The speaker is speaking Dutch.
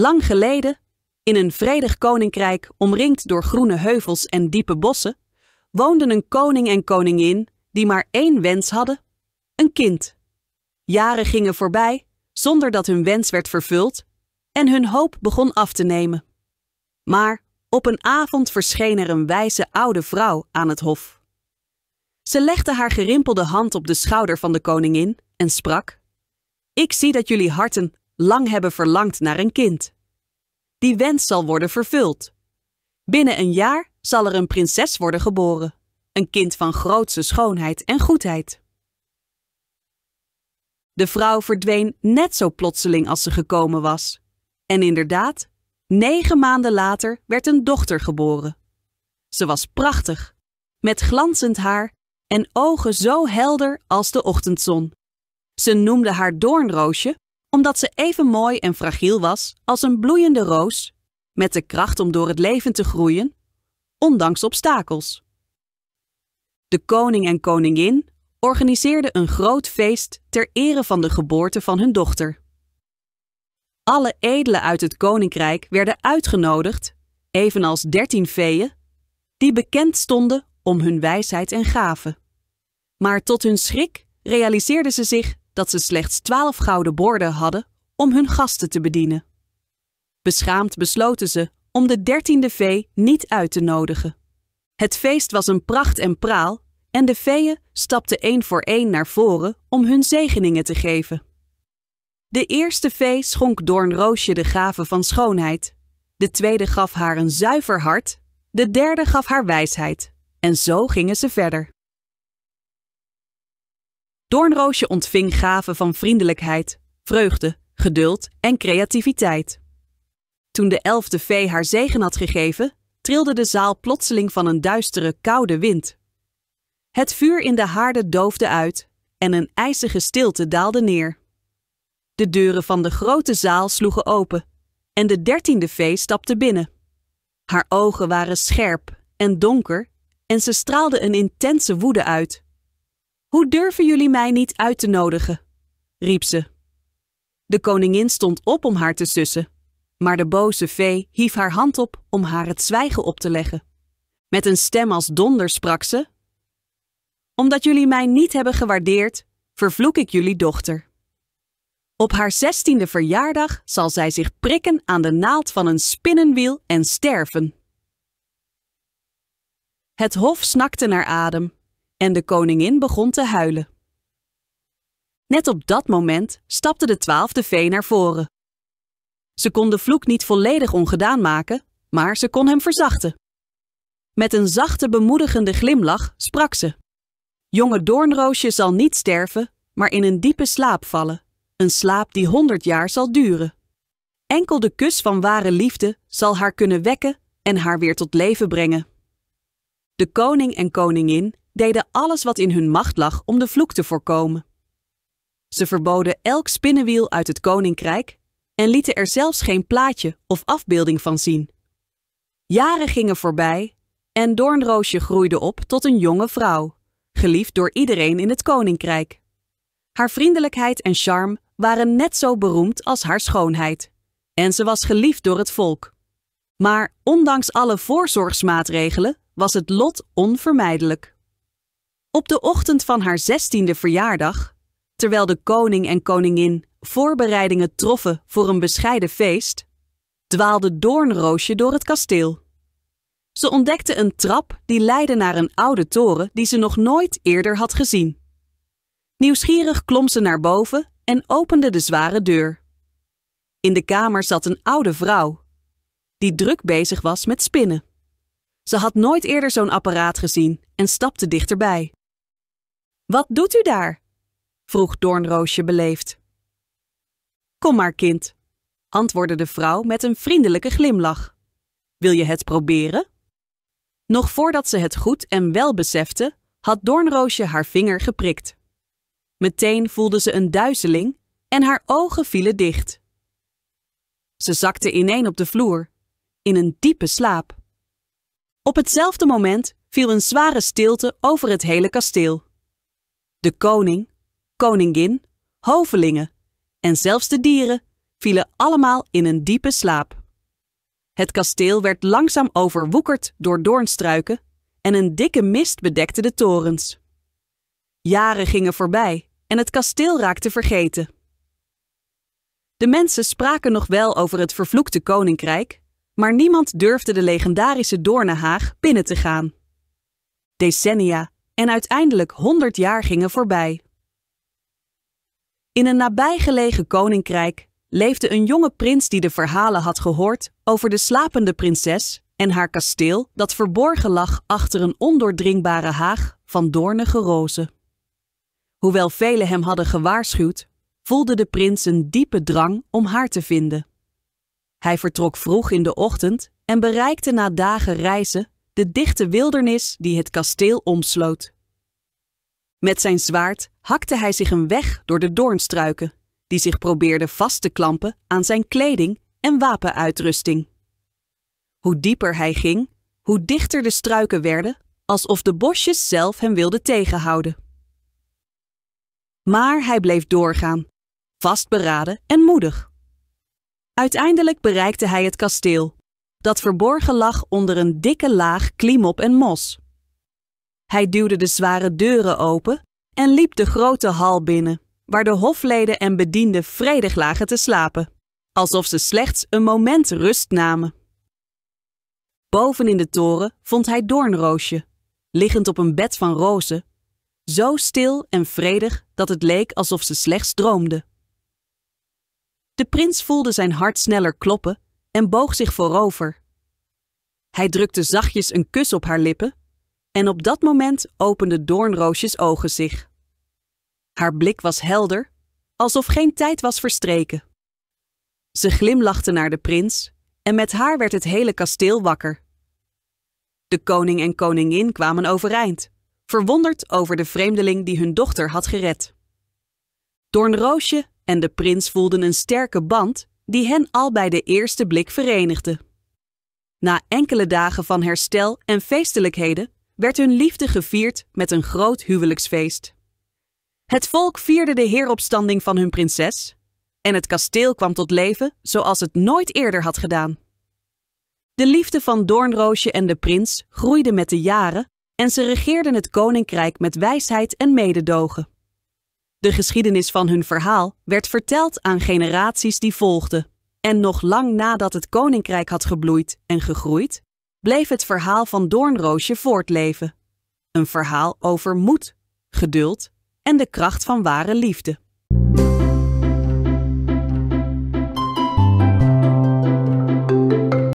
Lang geleden, in een vredig koninkrijk omringd door groene heuvels en diepe bossen, woonden een koning en koningin die maar één wens hadden: een kind. Jaren gingen voorbij zonder dat hun wens werd vervuld en hun hoop begon af te nemen. Maar op een avond verscheen er een wijze oude vrouw aan het hof. Ze legde haar gerimpelde hand op de schouder van de koningin en sprak: Ik zie dat jullie harten lang hebben verlangd naar een kind. Die wens zal worden vervuld. Binnen een jaar zal er een prinses worden geboren, een kind van grootse schoonheid en goedheid. De vrouw verdween net zo plotseling als ze gekomen was. En inderdaad, negen maanden later werd een dochter geboren. Ze was prachtig, met glanzend haar en ogen zo helder als de ochtendzon. Ze noemde haar Doornroosje omdat ze even mooi en fragiel was als een bloeiende roos, met de kracht om door het leven te groeien, ondanks obstakels. De koning en koningin organiseerden een groot feest ter ere van de geboorte van hun dochter. Alle edelen uit het koninkrijk werden uitgenodigd, evenals dertien feeën, die bekend stonden om hun wijsheid en gaven. Maar tot hun schrik realiseerden ze zich dat ze slechts twaalf gouden borden hadden om hun gasten te bedienen. Beschaamd besloten ze om de dertiende vee niet uit te nodigen. Het feest was een pracht en praal en de veeën stapten één voor één naar voren om hun zegeningen te geven. De eerste vee schonk Doornroosje de gave van schoonheid, de tweede gaf haar een zuiver hart, de derde gaf haar wijsheid en zo gingen ze verder. Doornroosje ontving gaven van vriendelijkheid, vreugde, geduld en creativiteit. Toen de elfde vee haar zegen had gegeven, trilde de zaal plotseling van een duistere, koude wind. Het vuur in de haarden doofde uit en een ijzige stilte daalde neer. De deuren van de grote zaal sloegen open en de dertiende vee stapte binnen. Haar ogen waren scherp en donker en ze straalde een intense woede uit hoe durven jullie mij niet uit te nodigen? riep ze. De koningin stond op om haar te sussen, maar de boze vee hief haar hand op om haar het zwijgen op te leggen. Met een stem als donder sprak ze: Omdat jullie mij niet hebben gewaardeerd, vervloek ik jullie dochter. Op haar zestiende verjaardag zal zij zich prikken aan de naald van een spinnenwiel en sterven. Het hof snakte naar adem en de koningin begon te huilen. Net op dat moment stapte de twaalfde vee naar voren. Ze kon de vloek niet volledig ongedaan maken, maar ze kon hem verzachten. Met een zachte, bemoedigende glimlach sprak ze. Jonge Doornroosje zal niet sterven, maar in een diepe slaap vallen. Een slaap die honderd jaar zal duren. Enkel de kus van ware liefde zal haar kunnen wekken en haar weer tot leven brengen. De koning en koningin deden alles wat in hun macht lag om de vloek te voorkomen. Ze verboden elk spinnenwiel uit het koninkrijk en lieten er zelfs geen plaatje of afbeelding van zien. Jaren gingen voorbij en Doornroosje groeide op tot een jonge vrouw, geliefd door iedereen in het koninkrijk. Haar vriendelijkheid en charme waren net zo beroemd als haar schoonheid. En ze was geliefd door het volk. Maar ondanks alle voorzorgsmaatregelen was het lot onvermijdelijk. Op de ochtend van haar zestiende verjaardag, terwijl de koning en koningin voorbereidingen troffen voor een bescheiden feest, dwaalde Doornroosje door het kasteel. Ze ontdekte een trap die leidde naar een oude toren die ze nog nooit eerder had gezien. Nieuwsgierig klom ze naar boven en opende de zware deur. In de kamer zat een oude vrouw, die druk bezig was met spinnen. Ze had nooit eerder zo'n apparaat gezien en stapte dichterbij. Wat doet u daar? vroeg Doornroosje beleefd. Kom maar, kind, antwoordde de vrouw met een vriendelijke glimlach. Wil je het proberen? Nog voordat ze het goed en wel besefte, had Doornroosje haar vinger geprikt. Meteen voelde ze een duizeling en haar ogen vielen dicht. Ze zakte ineen op de vloer, in een diepe slaap. Op hetzelfde moment viel een zware stilte over het hele kasteel. De koning, koningin, hovelingen en zelfs de dieren vielen allemaal in een diepe slaap. Het kasteel werd langzaam overwoekerd door doornstruiken en een dikke mist bedekte de torens. Jaren gingen voorbij en het kasteel raakte vergeten. De mensen spraken nog wel over het vervloekte koninkrijk, maar niemand durfde de legendarische Doornenhaag binnen te gaan. Decennia en uiteindelijk 100 jaar gingen voorbij. In een nabijgelegen koninkrijk leefde een jonge prins die de verhalen had gehoord over de slapende prinses en haar kasteel dat verborgen lag achter een ondoordringbare haag van doornige rozen. Hoewel velen hem hadden gewaarschuwd, voelde de prins een diepe drang om haar te vinden. Hij vertrok vroeg in de ochtend en bereikte na dagen reizen de dichte wildernis die het kasteel omsloot. Met zijn zwaard hakte hij zich een weg door de doornstruiken, die zich probeerden vast te klampen aan zijn kleding en wapenuitrusting. Hoe dieper hij ging, hoe dichter de struiken werden, alsof de bosjes zelf hem wilden tegenhouden. Maar hij bleef doorgaan, vastberaden en moedig. Uiteindelijk bereikte hij het kasteel, dat verborgen lag onder een dikke laag klimop en mos. Hij duwde de zware deuren open en liep de grote hal binnen, waar de hofleden en bedienden vredig lagen te slapen, alsof ze slechts een moment rust namen. Boven in de toren vond hij Doornroosje, liggend op een bed van rozen, zo stil en vredig dat het leek alsof ze slechts droomde. De prins voelde zijn hart sneller kloppen en boog zich voorover. Hij drukte zachtjes een kus op haar lippen en op dat moment opende Doornroosjes ogen zich. Haar blik was helder, alsof geen tijd was verstreken. Ze glimlachte naar de prins en met haar werd het hele kasteel wakker. De koning en koningin kwamen overeind, verwonderd over de vreemdeling die hun dochter had gered. Doornroosje en de prins voelden een sterke band die hen al bij de eerste blik verenigde. Na enkele dagen van herstel en feestelijkheden werd hun liefde gevierd met een groot huwelijksfeest. Het volk vierde de heeropstanding van hun prinses en het kasteel kwam tot leven zoals het nooit eerder had gedaan. De liefde van Doornroosje en de prins groeide met de jaren en ze regeerden het koninkrijk met wijsheid en mededogen. De geschiedenis van hun verhaal werd verteld aan generaties die volgden. En nog lang nadat het koninkrijk had gebloeid en gegroeid, bleef het verhaal van Doornroosje voortleven. Een verhaal over moed, geduld en de kracht van ware liefde.